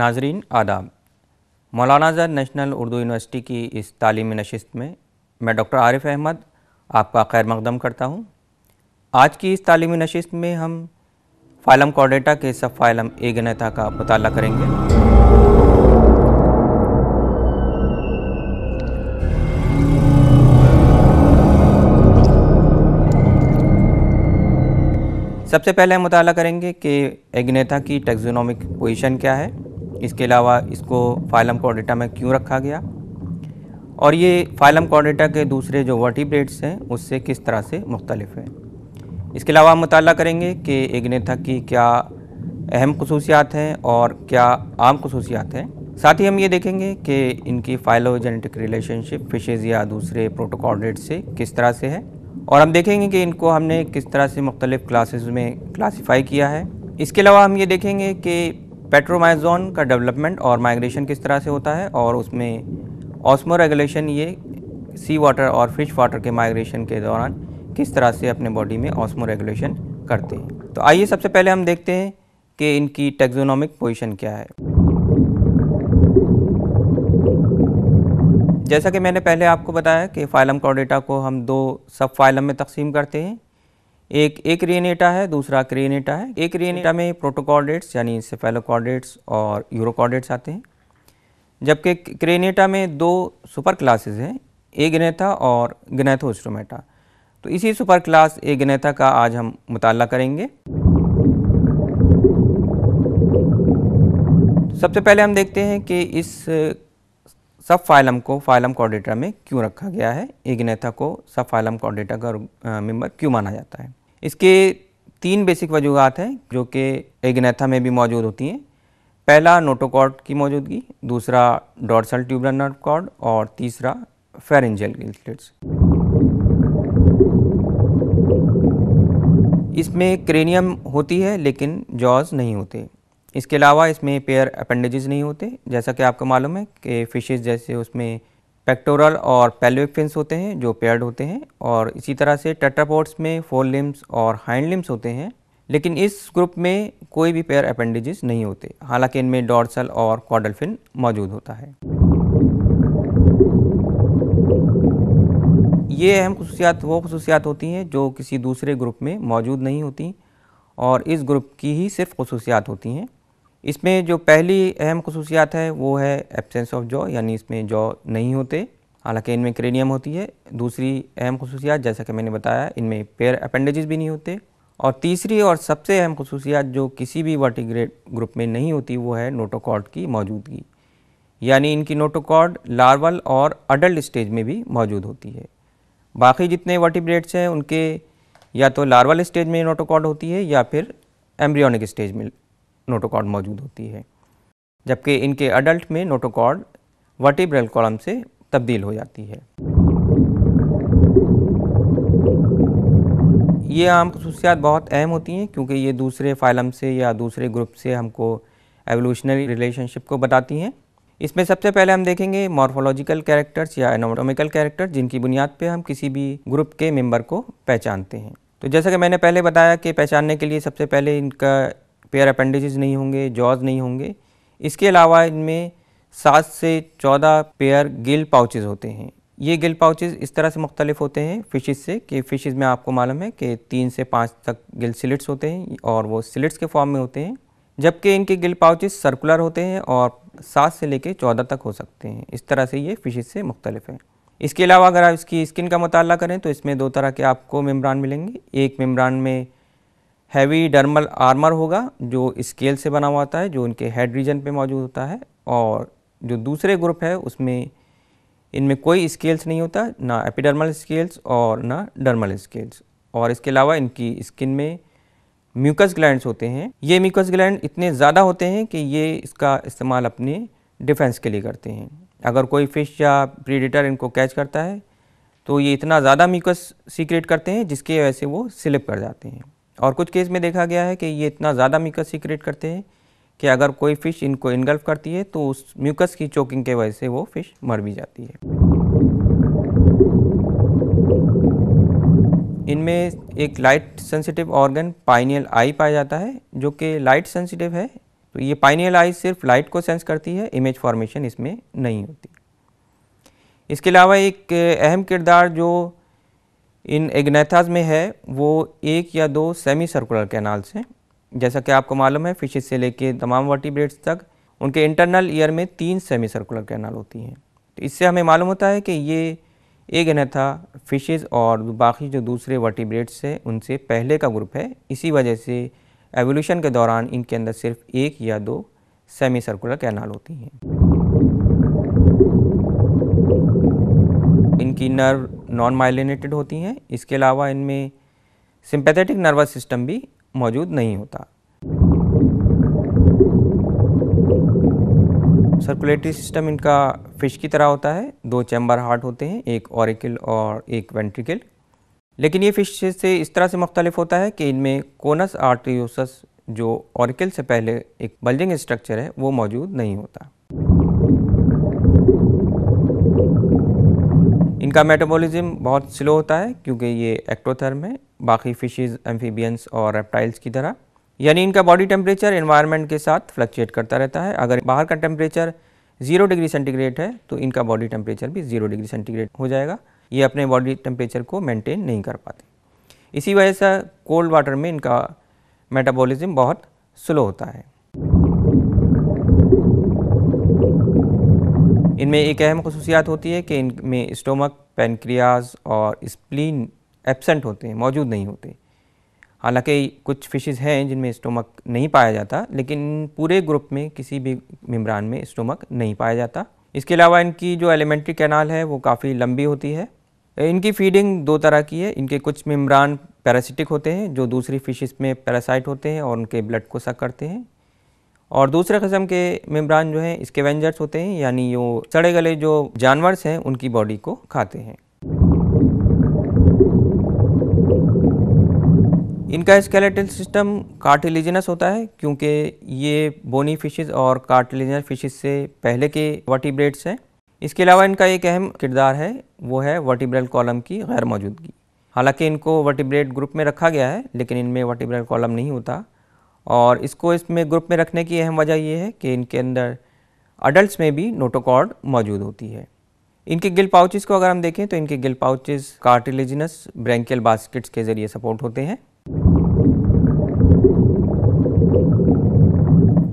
नाजरीन आदाब मौलाना आज़ाद नेशनल उर्दू यूनिवर्सिटी की इस तालीमी नशस्त में मैं डॉक्टर आरिफ अहमद आपका खैर मकदम करता हूँ आज की इस तालीमी नशस्त में हम फाइलम कॉर्डेटा के सब फाइलम ए गनेता का मताल करेंगे सबसे पहले हम मताल करेंगे कि एग्नेथा की टेक्जोनॉमिक पोजीशन क्या है इसके अलावा इसको फाइलम कॉर्डेटा में क्यों रखा गया और ये फाइलम कॉर्डेटा के दूसरे जो वर्टिब्रेट्स हैं उससे किस तरह से मुख्तलिफ हैं इसके अलावा हम मुताल करेंगे कि एग्नेथा की क्या अहम खसूसियात हैं और क्या आम खसूसियात हैं साथ ही हम ये देखेंगे कि इनकी फाइलोजेनेटिक रिलेशनशिप फिशेज़ या दूसरे प्रोटोकॉर्डेट से किस तरह से है और हम देखेंगे कि इनको हमने किस तरह से मुख्तलिफ़ क्लासेस में क्लासीफाई किया है इसके अलावा हम ये देखेंगे कि पेट्रोमाइजोन का डेवलपमेंट और माइग्रेशन किस तरह से होता है और उसमें ऑस्मो रेगुलेशन ये सी वाटर और फिश वाटर के माइग्रेशन के दौरान किस तरह से अपने बॉडी में ऑस्मो रेगुलेशन करते हैं तो आइए सबसे पहले हम देखते हैं कि इनकी टेक्जोनॉमिक पोजीशन क्या है जैसा कि मैंने पहले आपको बताया कि फाइलम क्रोडेटा को हम दो सब फाइलम में तकसीम करते हैं एक एक रेनेटा है दूसरा क्रेनेटा है एक रेनेटा में प्रोटोकॉर्डेट्स यानी सेफेलोकॉर्डेट्स और यूरोकॉर्डेट्स आते हैं जबकि क्रेनेटा में दो सुपर क्लासेस हैं ए गनेथा और गनेथोस्टोमेटा तो इसी सुपर क्लास ए गनेथा का आज हम मुताल करेंगे सबसे पहले हम देखते हैं कि इस सब फाइलम को फाइलम कॉर्डेटा में क्यों रखा गया है इग्नेथा को सब फाइलम कॉर्डेटा का मेंबर क्यों माना जाता है इसके तीन बेसिक वजूहत हैं जो कि इग्नेथा में भी मौजूद होती हैं पहला नोटोकॉर्ड की मौजूदगी दूसरा डॉर्सल ट्यूबर नर्व कॉर्ड और तीसरा फेरेंजियल गिल्स इसमें क्रेनियम होती है लेकिन जॉज नहीं होते इसके अलावा इसमें पेयर अपेंडेजेस नहीं होते जैसा कि आपको मालूम है कि फिशेज जैसे उसमें पेक्टोरल और पेल्विक फिन्स होते हैं जो पेयर्ड होते हैं और इसी तरह से टट्रापोड्स में फोर लिम्स और हाइंड लिम्स होते हैं लेकिन इस ग्रुप में कोई भी पेयर अपेंडेजेस नहीं होते हालांकि इनमें डॉर्सल और कॉडल फिन मौजूद होता है ये अहम खसूसियात वो खसूसियात होती हैं जो किसी दूसरे ग्रुप में मौजूद नहीं होती और इस ग्रुप की ही सिर्फ खसूसियात होती हैं इसमें जो पहली अहम खसूसियात है वो है एबसेंस ऑफ जॉ यानी इसमें जॉ नहीं होते हालांकि इनमें क्रेनियम होती है दूसरी अहम खसूसियात जैसा कि मैंने बताया इनमें पेयर अपेंडेजेस भी नहीं होते और तीसरी और सबसे अहम खसूसियात जो किसी भी वर्टिग्रेट ग्रुप में नहीं होती वो है नोटोकॉर्ड की मौजूदगी यानी इनकी नोटोकॉर्ड लार्वल और अडल्ट स्टेज में भी मौजूद होती है बाकी जितने वर्टिब्रेट्स हैं उनके या तो लार्वल स्टेज में नोटोकॉर्ड होती है या फिर एम्ब्रियोनिक स्टेज में नोटोकॉर्ड मौजूद होती है जबकि इनके अडल्ट में नोटोकॉर्ड वर्टिब्रल कॉलम से तब्दील हो जाती है ये आम खसूसियात बहुत अहम होती हैं क्योंकि ये दूसरे फाइलम से या दूसरे ग्रुप से हमको एवोल्यूशनरी रिलेशनशिप को बताती हैं इसमें सबसे पहले हम देखेंगे मॉर्फोलॉजिकल कैरेक्टर्स या एनाटोमिकल कैरेक्टर जिनकी बुनियाद पे हम किसी भी ग्रुप के मेंबर को पहचानते हैं तो जैसा कि मैंने पहले बताया कि पहचानने के लिए सबसे पहले इनका पेयर अपेंडिज़ नहीं होंगे जॉज नहीं होंगे इसके अलावा इनमें सात से चौदह पेयर गिल पाउचेज होते हैं ये गिल पाउचेज इस तरह से मुख्तलिफ होते हैं फिशेज़ से कि फिशेज़ में आपको मालूम है कि तीन से पाँच तक गिल सिलिट्स होते हैं और वो सिलिट्स के फॉर्म में होते हैं जबकि इनके गिल पाउचेज सर्कुलर होते हैं और सात से लेकर चौदह तक हो सकते हैं इस तरह से ये फिशेज़ से मुख्तलिफ हैं इसके अलावा अगर आप इसकी स्किन का मताल करें तो इसमें दो तरह के आपको मेम्ब्रान मिलेंगे एक मेम्ब्रान में हैवी डर्मल आर्मर होगा जो स्केल से बना हुआ होता है जो उनके हेड रीजन पे मौजूद होता है और जो दूसरे ग्रुप है उसमें इनमें कोई स्केल्स नहीं होता ना एपिडर्मल स्केल्स और ना डर्मल स्केल्स और इसके अलावा इनकी स्किन में म्यूकस ग्लैंड्स होते हैं ये म्यूकस ग्लैंड इतने ज़्यादा होते हैं कि ये इसका इस्तेमाल अपने डिफेंस के लिए करते हैं अगर कोई फ़िश या प्रीडेटर इनको कैच करता है तो ये इतना ज़्यादा म्यूकस सीक्रेट करते हैं जिसकी वजह से वो स्लिप कर जाते हैं और कुछ केस में देखा गया है कि ये इतना ज़्यादा म्यूकस सीक्रेट करते हैं कि अगर कोई फ़िश इनको इनगल्फ करती है तो उस म्यूकस की चोकिंग के वजह से वो फ़िश मर भी जाती है इनमें एक light sensitive organ pineal eye पाया जाता है जो कि लाइट सेंसिटिव है तो ये पाइनियल आई सिर्फ लाइट को सेंस करती है इमेज फॉर्मेशन इसमें नहीं होती इसके अलावा एक अहम किरदार जो इन एग्नेथाज में है वो एक या दो सेमी सर्कुलर कैनाल से जैसा कि आपको मालूम है फिशेज से लेके तमाम वर्टिब्रेट्स तक उनके इंटरनल ईयर में तीन सेमी सर्कुलर कैनाल होती हैं तो इससे हमें मालूम होता है कि ये एक एनेथा फिशेज और बाकी जो दूसरे वर्टिब्रेट्स हैं उनसे पहले का ग्रुप है इसी वजह से एवोल्यूशन के दौरान इनके अंदर सिर्फ एक या दो सेमी सर्कुलर कैनाल होती हैं की नर्व नॉन माइलिनेटेड होती हैं इसके अलावा इनमें सिंपैथेटिक नर्वस सिस्टम भी मौजूद नहीं होता सर्कुलेटरी सिस्टम इनका फिश की तरह होता है दो चैम्बर हार्ट होते हैं एक ऑरिकल और एक वेंट्रिकल लेकिन ये फिश से इस तरह से मुख्तलिफ होता है कि इनमें कोनस आर्ट्रियोसस जो ऑरिकल से पहले एक बल्जिंग स्ट्रक्चर है वो मौजूद नहीं होता इनका मेटाबॉलिज्म बहुत स्लो होता है क्योंकि ये एक्टोथर्म है बाकी फिशेज एम्फीबियंस और रेप्टाइल्स की तरह यानी इनका बॉडी टेम्परेचर इन्वायरमेंट के साथ फ्लक्चुएट करता रहता है अगर बाहर का टेम्परेचर ज़ीरो डिग्री सेंटीग्रेड है तो इनका बॉडी टेम्परेचर भी ज़ीरो डिग्री सेंटीग्रेड हो जाएगा ये अपने बॉडी टेम्परेचर को मेनटेन नहीं कर पाते इसी वजह से कोल्ड वाटर में इनका मेटाबॉलिज्म बहुत स्लो होता है इनमें एक अहम खसूसियात होती है कि इनमें स्टोमक पेनक्रियाज और स्प्लीन एबसेंट होते हैं मौजूद नहीं होते हालांकि कुछ फिशेस हैं जिनमें स्टोमक नहीं पाया जाता लेकिन पूरे ग्रुप में किसी भी मेम्ब्रान में स्टोमक नहीं पाया जाता इसके अलावा इनकी जो एलिमेंट्री कैनाल है वो काफ़ी लंबी होती है इनकी फीडिंग दो तरह की है इनके कुछ मेम्ब्रान पैरासिटिक होते हैं जो दूसरी फिशेस में पैरासाइट होते हैं और उनके ब्लड को सक करते हैं और दूसरे कस्म के मेम्ब्रान जो हैं इसके वेंजर्स होते हैं यानी जो सड़े गले जो जानवर हैं उनकी बॉडी को खाते हैं इनका स्केलेटल सिस्टम कार्टिलेजनस होता है क्योंकि ये बोनी फिशेस और कार्टिलेजनस फिशेस से पहले के वर्टिब्रेट्स हैं इसके अलावा इनका एक अहम किरदार है वो है वर्टिब्रल कॉलम की गैर मौजूदगी हालांकि इनको वर्टिब्रेट ग्रुप में रखा गया है लेकिन इनमें वर्टिब्रल कॉलम नहीं होता और इसको इसमें ग्रुप में रखने की अहम वजह ये है कि इनके अंदर अडल्ट में भी नोटोकॉर्ड मौजूद होती है इनके गिल पाउचेस को अगर हम देखें तो इनके gill pouches cartilaginous branchial baskets के ज़रिए सपोर्ट होते हैं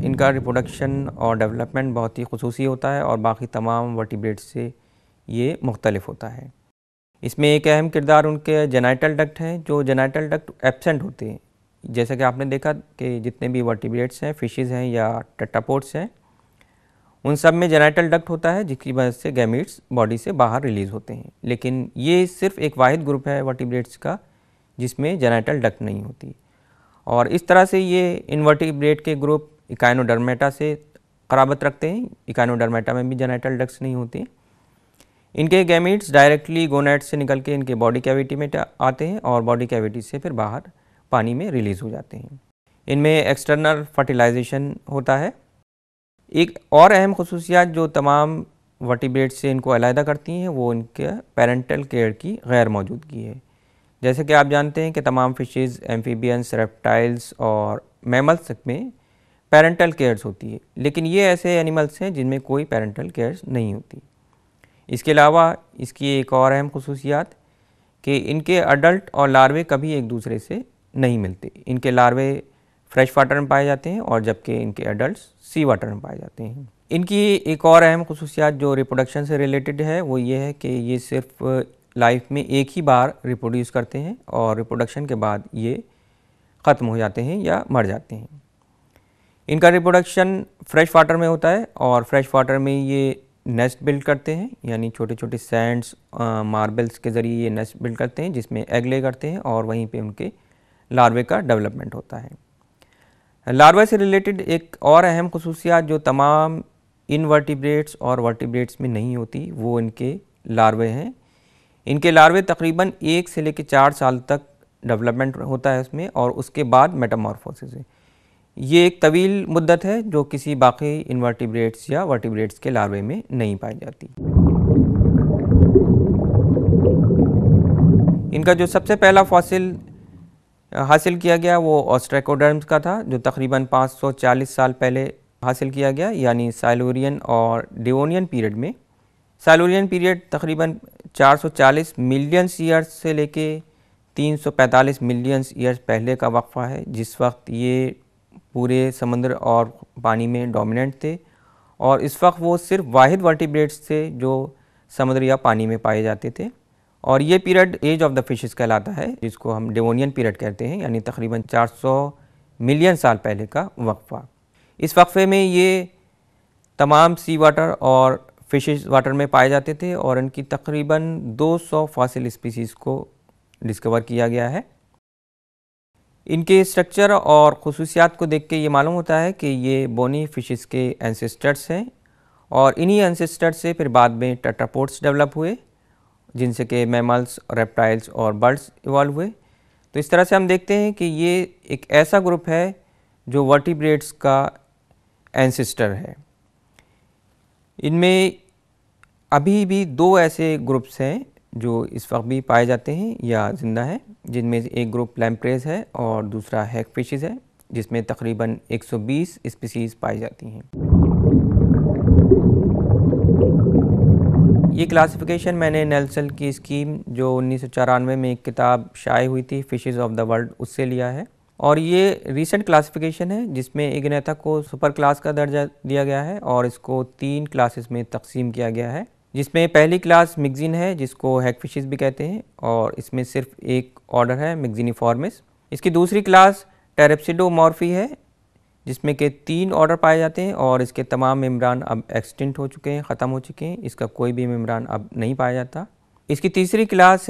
इनका रिप्रोडक्शन और डेवलपमेंट बहुत ही खसूसी होता है और बाकी तमाम वर्टिब्रेट से ये मुख्तलिफ होता है इसमें एक अहम किरदार उनके जेनाइटल डक्ट हैं जो जेनाइटल डक्ट एबसेंट होते हैं जैसा कि आपने देखा कि जितने भी वर्टिब्रेट्स हैं फिशेज हैं या टट्टापोर्ट्स हैं उन सब में जेनाइटल डक्ट होता है जिसकी वजह से गैमिट्स बॉडी से बाहर रिलीज़ होते हैं लेकिन ये सिर्फ एक वाहिद ग्रुप है वर्टिब्रेट्स का जिसमें जेनाइटल डक्ट नहीं होती और इस तरह से ये इनवर्टिब्रेट के ग्रुप इकाइनोडर्मेटा से कराबत रखते हैं इकाइनोडर्मेटा में भी जेनाइटल डक्ट्स नहीं होते इनके गैमिट्स डायरेक्टली गोनाइट से निकल के इनके बॉडी कैविटी में आते हैं और बॉडी कैविटी से फिर बाहर पानी में रिलीज़ हो जाते हैं इनमें एक्सटर्नल फर्टिलाइजेशन होता है एक और अहम खसूसियात जो तमाम वर्टिब्रेट से इनको अलहदा करती हैं वो इनके पेरेंटल केयर की गैर मौजूदगी है जैसे कि आप जानते हैं कि तमाम फिशेज़ एम्फीबियंस रेप्टाइल्स और मेमल्स में पेरेंटल केयर्स होती है लेकिन ये ऐसे एनिमल्स हैं जिनमें कोई पेरेंटल केयर्स नहीं होती इसके अलावा इसकी एक और अहम खसूसियात कि इनके अडल्ट और लार्वे कभी एक दूसरे से नहीं मिलते इनके लार्वे फ्रेश वाटर में पाए जाते हैं और जबकि इनके एडल्ट सी वाटर में पाए जाते हैं इनकी एक और अहम खसूसियात जो रिप्रोडक्शन से रिलेटेड है वो ये है कि ये सिर्फ लाइफ में एक ही बार रिप्रोड्यूस करते हैं और रिप्रोडक्शन के बाद ये ख़त्म हो जाते हैं या मर जाते हैं इनका रिप्रोडक्शन फ्रेश वाटर में होता है और फ्रेश वाटर में ये नेस्ट बिल्ड करते हैं यानी छोटे छोटे सैंड्स मार्बल्स के ज़रिए ये नेस्ट बिल्ड करते हैं जिसमें एग ले करते हैं और वहीं पे उनके लार्वे का डेवलपमेंट होता है लार्वा से रिलेटेड एक और अहम खसूसियात जो तमाम इनवर्टिब्रेट्स और वर्टिब्रेट्स में नहीं होती वो इनके लार्वे हैं इनके लार्वे तकरीबन एक से लेकर चार साल तक डेवलपमेंट होता है उसमें और उसके बाद मेटामॉर्फोसिस है ये एक तवील मुद्दत है जो किसी बाकी इन्वर्टिब्रेट्स या वर्टिब्रेट्स के लार्वे में नहीं पाई जाती इनका जो सबसे पहला फॉसिल हासिल किया गया वो ऑस्ट्रेकोडर्म्स का था जो तकरीबन 540 साल पहले हासिल किया गया यानी साइलोरियन और डिवोनियन पीरियड में साइलोरियन पीरियड तकरीबन 440 मिलियन ईयर्स से लेके 345 मिलियन ईयर्स पहले का वक्फ़ा है जिस वक्त ये पूरे समंदर और पानी में डोमिनेंट थे और इस वक्त वो सिर्फ वाहिद वर्टिब्रेट्स थे जो समुद्र या पानी में पाए जाते थे और ये period age of the fishes कहलाता है जिसको हम डेवोनियन पीरियड कहते हैं यानी तकरीबन 400 मिलियन साल पहले का वक्फ़ा इस वक्फ़े में ये तमाम सी वाटर और फिशेस वाटर में पाए जाते थे और इनकी तकरीबन 200 फासिल स्पीसीज़ को डिस्कवर किया गया है इनके स्ट्रक्चर और खसूसियात को देख के ये मालूम होता है कि ये बोनी फिशेस के एंसेस्टर्स हैं और इन्हीं एंसेस्टर्स से फिर बाद में टटापोर्ट्स डेवलप हुए जिनसे के मैमल्स रेप्टाइल्स और बर्ड्स इवॉल्व हुए तो इस तरह से हम देखते हैं कि ये एक ऐसा ग्रुप है जो वर्टिब्रेट्स का एंसिस्टर है इनमें अभी भी दो ऐसे ग्रुप्स हैं जो इस वक्त भी पाए जाते हैं या ज़िंदा हैं जिनमें से एक ग्रुप लैम्प्रेज है और दूसरा हैक फिशेज़ है जिसमें तकरीबन 120 स्पीसीज़ पाई जाती हैं ये क्लासिफिकेशन मैंने नेल्सन की स्कीम जो उन्नीस में एक किताब शाये हुई थी फिशेज़ ऑफ द वर्ल्ड उससे लिया है और ये रीसेंट क्लासिफिकेशन है जिसमें इग्नेथा को सुपर क्लास का दर्जा दिया गया है और इसको तीन क्लासेस में तकसीम किया गया है जिसमें पहली क्लास मिगजीन है जिसको हैक फिशेज भी कहते हैं और इसमें सिर्फ एक ऑर्डर है मिगजीनीफॉर्मिस इसकी दूसरी क्लास टेरेप्सिडोमॉर्फी है जिसमें के तीन ऑर्डर पाए जाते हैं और इसके तमाम मम्बरान अब एक्सटेंट हो चुके हैं ख़त्म हो चुके हैं इसका कोई भी मेम्ब्रान अब नहीं पाया जाता इसकी तीसरी क्लास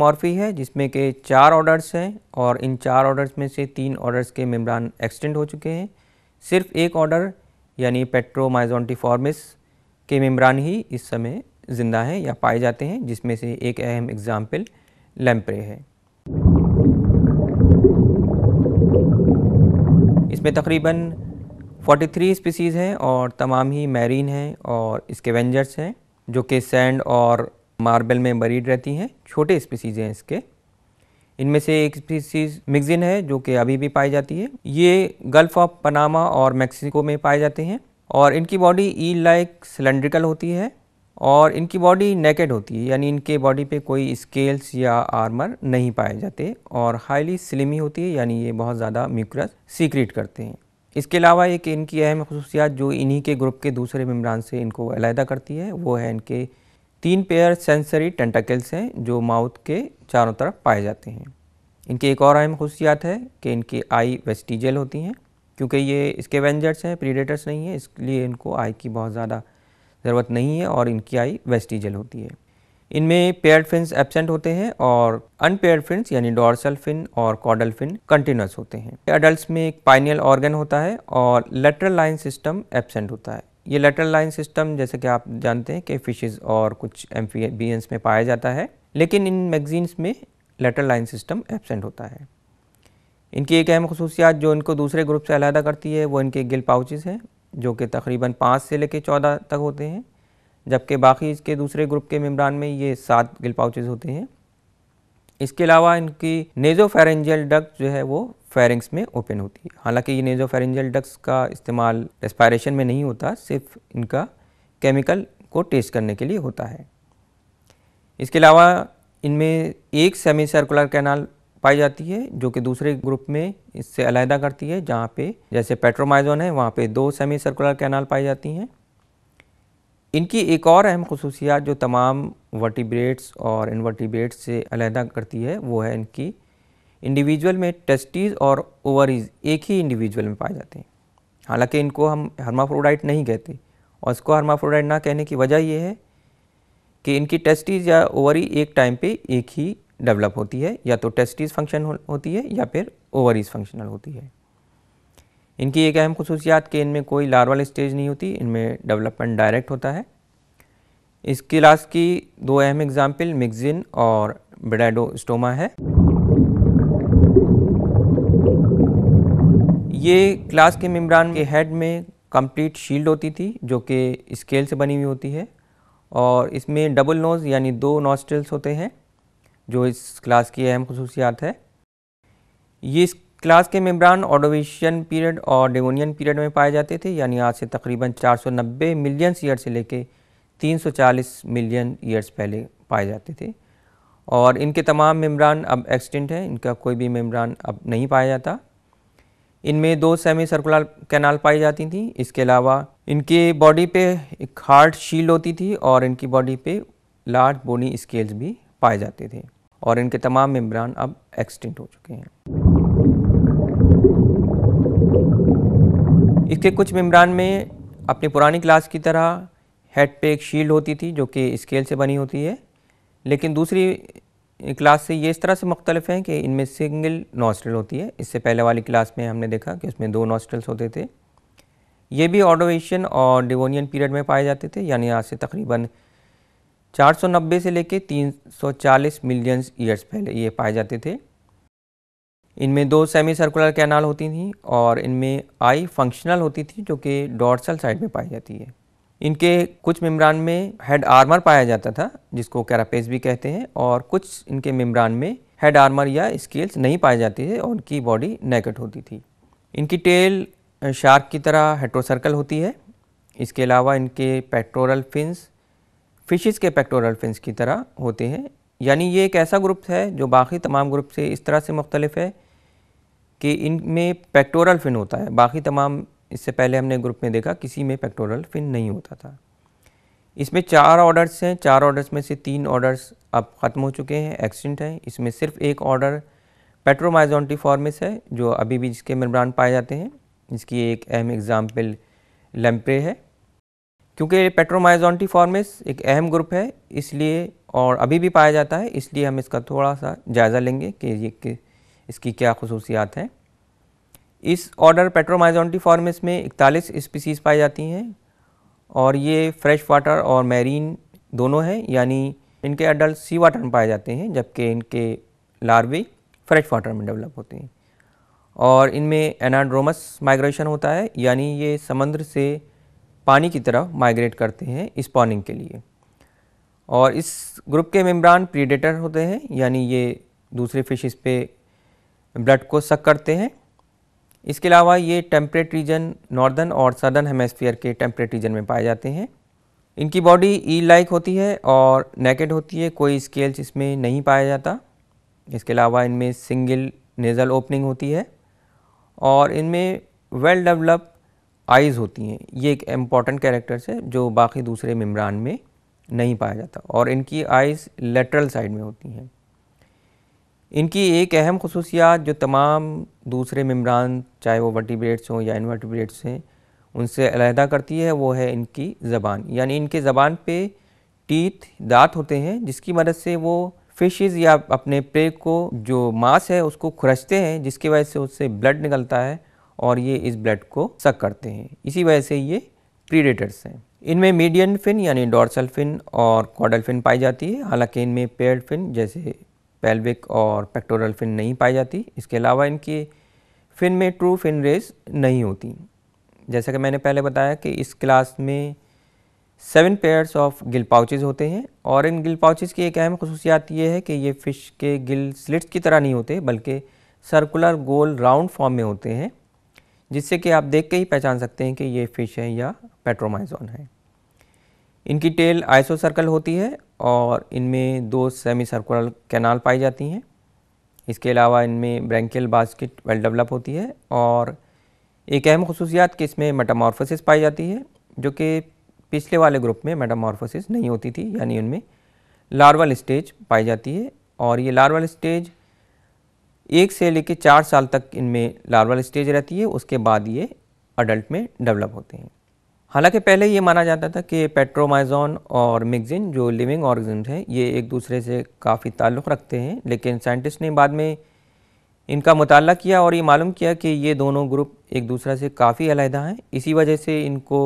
मॉर्फी है जिसमें के चार ऑर्डर्स हैं और इन चार ऑर्डर्स में से तीन ऑर्डर्स के मेम्ब्रान एक्सटेंड हो चुके हैं सिर्फ एक ऑर्डर यानी पेट्रोमाइजोंटीफॉर्मिस के मेम्ब्रान ही इस समय ज़िंदा हैं या पाए जाते हैं जिसमें से एक अहम एग्ज़ाम्पल लैम्प्रे है इसमें तकरीबन 43 स्पीसीज़ हैं और तमाम ही मैरीन हैं और इसके वेंजर्स हैं जो कि सैंड और मार्बल में बरीड रहती हैं छोटे स्पीसीज़ हैं इसके इनमें से एक स्पीसीज़ मिगजिन है जो कि अभी भी पाई जाती है ये गल्फ़ ऑफ पनामा और मैक्सिको में पाए जाते हैं और इनकी बॉडी ई लाइक सिलेंड्रिकल होती है और इनकी बॉडी नेकेड होती है यानी इनके बॉडी पे कोई स्केल्स या आर्मर नहीं पाए जाते और हाईली स्लिमी होती है यानी ये बहुत ज़्यादा म्यूक्रस सीक्रेट करते हैं इसके अलावा एक इनकी अहम खसूसियात जो इन्हीं के ग्रुप के दूसरे मम्बरान से इनको अलहदा करती है वो है इनके तीन पेयर सेंसरी टेंटाकल्स हैं जो माउथ के चारों तरफ पाए जाते हैं इनकी एक और अहम खसूसियात है कि इनकी आई वेस्टिजल होती हैं क्योंकि ये इसके वेंजर्स हैं प्रीडेटर्स नहीं हैं इसलिए इनको आई की बहुत ज़्यादा ज़रूरत नहीं है और इनकी आई वेस्टिजल होती है इनमें पेयर्ड फिन्स एबसेंट होते हैं और अनपेयर्ड फिन्स यानी डॉर्सल फिन और कॉडल फिन कंटिन्यूस होते हैं एडल्ट में एक पाइनियल ऑर्गन होता है और लेटरल लाइन सिस्टम एबसेंट होता है ये लेटरल लाइन सिस्टम जैसे कि आप जानते हैं कि फिशेज और कुछ एम्फीबियंस में पाया जाता है लेकिन इन मैगजीन्स में लेटरल लाइन सिस्टम एबसेंट होता है इनकी एक अहम खसूसियात जो इनको दूसरे ग्रुप से अलहदा करती है वो इनके गिल पाउचेज़ हैं जो कि तकरीबन पाँच से लेकर चौदह तक होते हैं जबकि बाकी इसके दूसरे ग्रुप के मेम्बरान में ये सात गिल पाउचेज होते हैं इसके अलावा इनकी नेजोफेरेंजियल डग जो है वो फेरिंग्स में ओपन होती है हालांकि ये नेजोफेरेंजियल डक्ट्स का इस्तेमाल रेस्पायरेशन में नहीं होता सिर्फ इनका केमिकल को टेस्ट करने के लिए होता है इसके अलावा इनमें एक सेमी सर्कुलर कैनाल पाई जाती है जो कि दूसरे ग्रुप में इससे अलहदा करती है जहाँ पे जैसे पेट्रोमाइजोन है वहाँ पे दो सेमी सर्कुलर कैनाल पाई जाती हैं इनकी एक और अहम खसूसियात जो तमाम वर्टिब्रेट्स और इनवर्टिब्रेट्स से अलहदा करती है वो है इनकी इंडिविजुअल में टेस्टीज़ और ओवरीज एक ही इंडिविजुअल में पाए जाते हैं हालांकि इनको हम हर्माफ्रोडाइट नहीं कहते और इसको हर्माफ्रोडाइट ना कहने की वजह यह है कि इनकी टेस्टीज़ या ओवरी एक टाइम पे एक ही डेवलप होती है या तो टेस्टिस फंक्शन होती है या फिर ओवरीज फंक्शनल होती है इनकी एक अहम खसूसियात कि इनमें कोई लार्वल स्टेज नहीं होती इनमें डेवलपमेंट डायरेक्ट होता है इस क्लास की दो अहम एग्जाम्पल मिगजिन और ब्रेडोस्टोमा है ये क्लास के मेम्ब्रान के हेड में कंप्लीट शील्ड होती थी जो कि स्केल से बनी हुई होती है और इसमें डबल नोज़ यानी दो नोस्टल्स होते हैं जो इस क्लास की अहम खसूसियात है ये इस क्लास के मेम्ब्रान ऑडोवेशियन पीरियड और डेवोनियन पीरियड में पाए जाते थे यानी आज से तकरीबन 490 मिलियन ईयर से लेके 340 मिलियन ईयर्स पहले पाए जाते थे और इनके तमाम मेम्ब्रान अब एक्सटेंट हैं इनका कोई भी मेम्ब्रान अब नहीं पाया जाता इनमें दो सेमी सर्कुलर कैनाल पाई जाती थी इसके अलावा इनके बॉडी पे एक हार्ड शील्ड होती थी और इनकी बॉडी पे लार्ज बोनी स्केल्स भी पाए जाते थे और इनके तमाम मेम्ब्रान अब एक्सटिंक्ट हो चुके हैं इसके कुछ मेम्ब्रान में अपनी पुरानी क्लास की तरह हेड पे एक शील्ड होती थी जो कि स्केल से बनी होती है लेकिन दूसरी क्लास से ये इस तरह से मुख्तलिफ हैं कि इनमें सिंगल नॉस्ट्रल होती है इससे पहले वाली क्लास में हमने देखा कि उसमें दो नॉस्ट्रल्स होते थे ये भी ऑडोवेशियन और डिवोनियन पीरियड में पाए जाते थे यानी आज से तकरीबन 490 से लेके 340 मिलियन ईयर्स पहले ये पाए जाते थे इनमें दो सेमी सर्कुलर कैनाल होती थी और इनमें आई फंक्शनल होती थी जो कि डॉर्सल साइड में पाई जाती है इनके कुछ मेम्ब्रान में हेड आर्मर पाया जाता था जिसको कैरापेज भी कहते हैं और कुछ इनके मेम्ब्रान में हेड आर्मर या स्केल्स नहीं पाए जाते थे और उनकी बॉडी नेकेट होती थी इनकी टेल शार्क की तरह हेट्रोसर्कल होती है इसके अलावा इनके पेट्रोरल फिंस फिशेस के पेक्टोरल फिन की तरह होते हैं यानी ये एक ऐसा ग्रुप है जो बाकी तमाम ग्रुप से इस तरह से मुख्तलिफ है कि इनमें पेक्टोरल फिन होता है बाकी तमाम इससे पहले हमने ग्रुप में देखा किसी में पेक्टोरल फिन नहीं होता था इसमें चार ऑर्डर्स हैं चार ऑर्डर्स में से तीन ऑर्डर्स अब ख़त्म हो चुके हैं एक्सटेंट हैं इसमें सिर्फ एक ऑर्डर पेट्रोमाइजोनटी फॉर्मिस है जो अभी भी जिसके मेम्ब्रान पाए जाते हैं इसकी एक अहम एग्ज़ाम्पल लेम्प्रे है क्योंकि पेट्रोमाइजोंटी फॉर्मिस एक अहम ग्रुप है इसलिए और अभी भी पाया जाता है इसलिए हम इसका थोड़ा सा जायज़ा लेंगे कि ये कि इसकी क्या खसूसियात हैं इस ऑर्डर पेट्रोमाइजोंटी फॉर्मिस में इकतालीस स्पीसीज़ पाई जाती हैं और ये फ्रेश वाटर और मैरीन दोनों हैं यानी इनके अडल्ट सी वाटर में पाए जाते हैं जबकि इनके लार्वे फ्रेश वाटर में डेवलप होते हैं और इनमें एनाड्रोमस माइग्रेशन होता है यानी ये समंदर से पानी की तरफ माइग्रेट करते हैं स्पॉनिंग के लिए और इस ग्रुप के मेम्ब्रान प्रीडेटर होते हैं यानी ये दूसरे फिशेस पे ब्लड को सक करते हैं इसके अलावा ये टेम्परेट रीजन नॉर्दर्न और सदर्न हेमेस्फीयर के टेम्परेट रीजन में पाए जाते हैं इनकी बॉडी ई लाइक होती है और नेकेड होती है कोई स्केल्स इसमें नहीं पाया जाता इसके अलावा इनमें सिंगल नेज़ल ओपनिंग होती है और इनमें वेल डेवलप आइज़ होती हैं ये एक इम्पॉर्टेंट कैरेक्टर्स है जो बाकी दूसरे मम्बरान में नहीं पाया जाता और इनकी आइज़ लेटरल साइड में होती हैं इनकी एक अहम खसूसियात जो तमाम दूसरे मम्बरान चाहे वो वर्टिब्रेट्स हों या इनवर्टिब्रेट्स हैं उनसे अलहदा करती है वो है इनकी ज़बान यानी इनके ज़बान पे टीथ दांत होते हैं जिसकी मदद से वो फिशेज़ या अपने प्रे को जो मांस है उसको खुरचते हैं जिसकी वजह से उससे ब्लड निकलता है और ये इस ब्लड को सक करते हैं इसी वजह से ये प्रीडेटर्स हैं इनमें मीडियन फिन यानी डॉर्सल फिन और कॉडल फिन पाई जाती है हालांकि इनमें पेयर फिन जैसे पेल्विक और पेक्टोरल फिन नहीं पाई जाती इसके अलावा इनकी फिन में ट्रू फिन रेस नहीं होती जैसा कि मैंने पहले बताया कि इस क्लास में seven pairs of gill pouches होते हैं और इन गिल पाउचेज की एक अहम खसूसियात ये है कि ये फ़िश के गिल स्लिट्स की तरह नहीं होते बल्कि सर्कुलर गोल राउंड फॉर्म में होते हैं जिससे कि आप देख के ही पहचान सकते हैं कि ये फ़िश है या पेट्रोमाइजोन है इनकी टेल आइसो सर्कल होती है और इनमें दो सेमी सर्कुलर कैनाल पाई जाती हैं इसके अलावा इनमें ब्रैंकियल बास्केट वेल डेवलप होती है और एक अहम खसूसियात कि इसमें मेटामॉर्फोसिस पाई जाती है जो कि पिछले वाले ग्रुप में मेटामॉर्फोसिस नहीं होती थी यानी उनमें लार्वल स्टेज पाई जाती है और ये लार्वल स्टेज एक से लेकर चार साल तक इनमें लार्वल स्टेज रहती है उसके बाद ये अडल्ट में डेवलप होते हैं हालांकि पहले ये माना जाता था कि पेट्रोमाइजोन और मिक्सिन जो लिविंग ऑर्गेनिज्म हैं ये एक दूसरे से काफ़ी ताल्लुक़ रखते हैं लेकिन साइंटिस्ट ने बाद में इनका मुताल किया और ये मालूम किया कि ये दोनों ग्रुप एक दूसरे से काफ़ी अलहदा हैं इसी वजह से इनको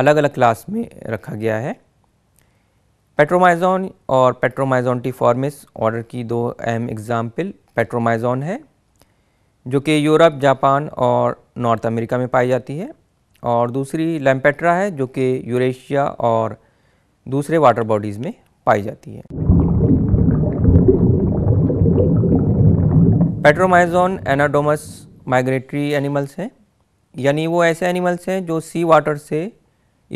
अलग अलग क्लास में रखा गया है पेट्रोमाइजोन और पेट्रोमाइजोनटी फॉर्मिस ऑर्डर की दो अहम एग्ज़ाम्पल पेट्रोमाइजोन है जो कि यूरोप जापान और नॉर्थ अमेरिका में पाई जाती है और दूसरी लैम्पेट्रा है जो कि यूरेशिया और दूसरे वाटर बॉडीज़ में पाई जाती है पेट्रोमाइजोन एनाडोमस माइग्रेटरी एनिमल्स हैं यानी वो ऐसे एनिमल्स हैं जो सी वाटर से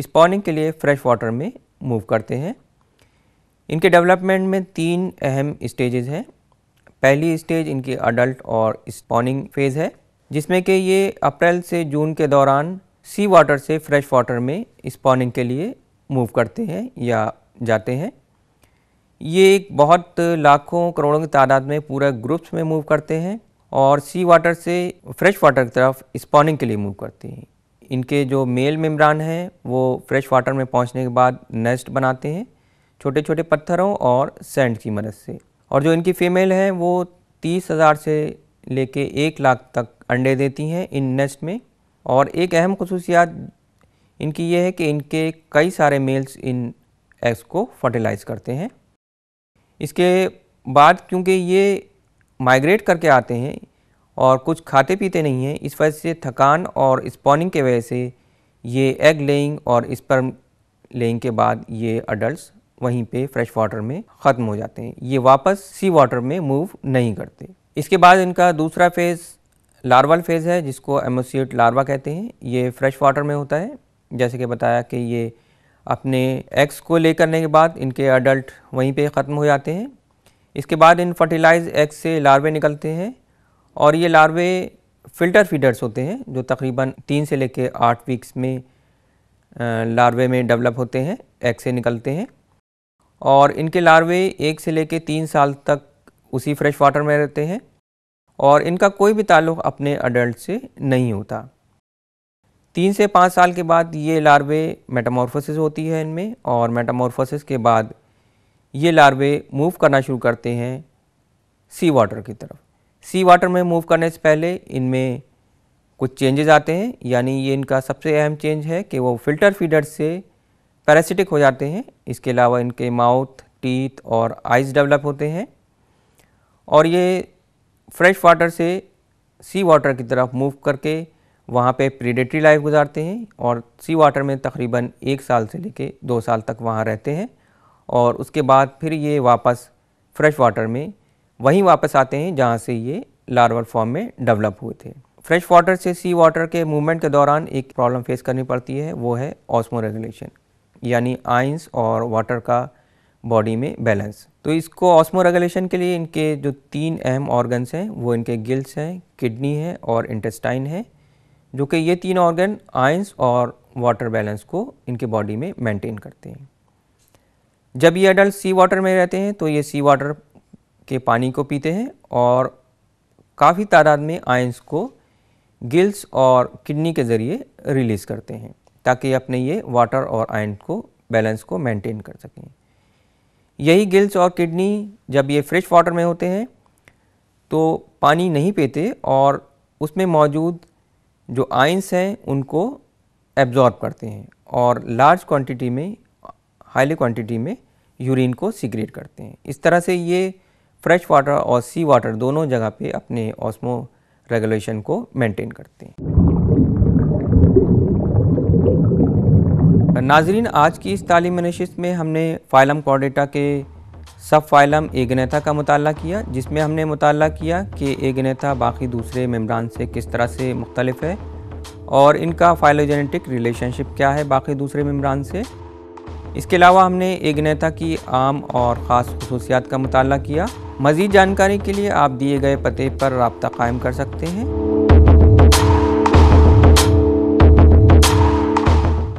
स्पॉनिंग के लिए फ्रेश वाटर में मूव करते हैं इनके डेवलपमेंट में तीन अहम स्टेजेस हैं पहली स्टेज इनकी अडल्ट और स्पॉनिंग फेज़ है जिसमें कि ये अप्रैल से जून के दौरान सी वाटर से फ्रेश वाटर में स्पॉनिंग के लिए मूव करते हैं या जाते हैं ये एक बहुत लाखों करोड़ों की तादाद में पूरा ग्रुप्स में मूव करते हैं और सी वाटर से फ्रेश वाटर की तरफ स्पॉनिंग के लिए मूव करते हैं इनके जो मेल मेम्ब्रान हैं वो फ्रेश वाटर में पहुंचने के बाद नेस्ट बनाते हैं छोटे छोटे पत्थरों और सैंड की मदद से और जो इनकी फीमेल हैं वो तीस हज़ार से लेके एक लाख तक अंडे देती हैं इन नेस्ट में और एक अहम खसूसियात इनकी ये है कि इनके कई सारे मेल्स इन एग्स को फर्टिलाइज़ करते हैं इसके बाद क्योंकि ये माइग्रेट करके आते हैं और कुछ खाते पीते नहीं हैं इस वजह से थकान और स्पॉनिंग के वजह से ये एग लेइंग और स्पर्म लेइंग के बाद ये अडल्ट वहीं पे फ्रेश वाटर में ख़त्म हो जाते हैं ये वापस सी वाटर में मूव नहीं करते इसके बाद इनका दूसरा फेज़ लार्वल फेज़ है जिसको एमोसिएट लार्वा कहते हैं ये फ्रेश वाटर में होता है जैसे कि बताया कि ये अपने एग्स को ले करने के बाद इनके अडल्ट वहीं पे ख़त्म हो जाते हैं इसके बाद इन फर्टिलाइज एग्स से लार्वे निकलते हैं और ये लार्वे फ़िल्टर फीडर्स होते हैं जो तकरीबन तीन से लेकर आठ वीक्स में लार्वे में डेवलप होते हैं एग से निकलते हैं और इनके लार्वे एक से लेकर तीन साल तक उसी फ्रेश वाटर में रहते हैं और इनका कोई भी ताल्लुक अपने अडल्ट से नहीं होता तीन से पाँच साल के बाद ये लार्वे मेटामॉर्फोसिस होती है इनमें और मेटामॉर्फोसिस के बाद ये लार्वे मूव करना शुरू करते हैं सी वाटर की तरफ सी वाटर में मूव करने से पहले इनमें कुछ चेंजेस आते हैं यानी ये इनका सबसे अहम चेंज है कि वो फिल्टर फीडर से पैरासिटिक हो जाते हैं इसके अलावा इनके माउथ टीथ और आइज डेवलप होते हैं और ये फ्रेश वाटर से सी वाटर की तरफ मूव करके वहाँ पे प्रीडेटरी लाइफ गुजारते हैं और सी वाटर में तकरीबन एक साल से लेके दो साल तक वहाँ रहते हैं और उसके बाद फिर ये वापस फ्रेश वाटर में वहीं वापस आते हैं जहाँ से ये लार्वल फॉर्म में डेवलप हुए थे फ्रेश वाटर से सी वाटर के मूवमेंट के दौरान एक प्रॉब्लम फेस करनी पड़ती है वो है ऑस्मो रेगुलेशन यानी आइंस और वाटर का बॉडी में बैलेंस तो इसको रेगुलेशन के लिए इनके जो तीन अहम ऑर्गन्स हैं वो इनके गिल्स हैं किडनी है और इंटेस्टाइन है जो कि ये तीन ऑर्गन आइंस और वाटर बैलेंस को इनके बॉडी में मेंटेन करते हैं जब ये एडल्ट सी वाटर में रहते हैं तो ये सी वाटर के पानी को पीते हैं और काफ़ी तादाद में आयंस को गिल्स और किडनी के ज़रिए रिलीज़ करते हैं ताकि अपने ये वाटर और आयन को बैलेंस को मेंटेन कर सकें यही गिल्स और किडनी जब ये फ्रेश वाटर में होते हैं तो पानी नहीं पीते और उसमें मौजूद जो आइंस हैं उनको एब्जॉर्ब करते हैं और लार्ज क्वांटिटी में हाईली क्वांटिटी में यूरिन को सीक्रेट करते हैं इस तरह से ये फ्रेश वाटर और सी वाटर दोनों जगह पे अपने ऑस्मो रेगुलेशन को मेंटेन करते हैं नाजरीन आज की इस तालीम नशस्त में हमने फ़ाइलम कॉडेटा के सब फ़ाइलम एगनेथा का मताल किया जिसमें हमने मताल किया कि एगनेथा बाकी दूसरे मम्बरान से किस तरह से मुख्तलफ है और इनका फाइलोजेनेटिक रिलेशनशिप क्या है बाकी दूसरे मम्बरान से इसके अलावा हमने एगनेथा की आम और ख़ास खसूसियात का मताल किया मज़ीद जानकारी के लिए आप दिए गए पते पर रबता कायम कर सकते हैं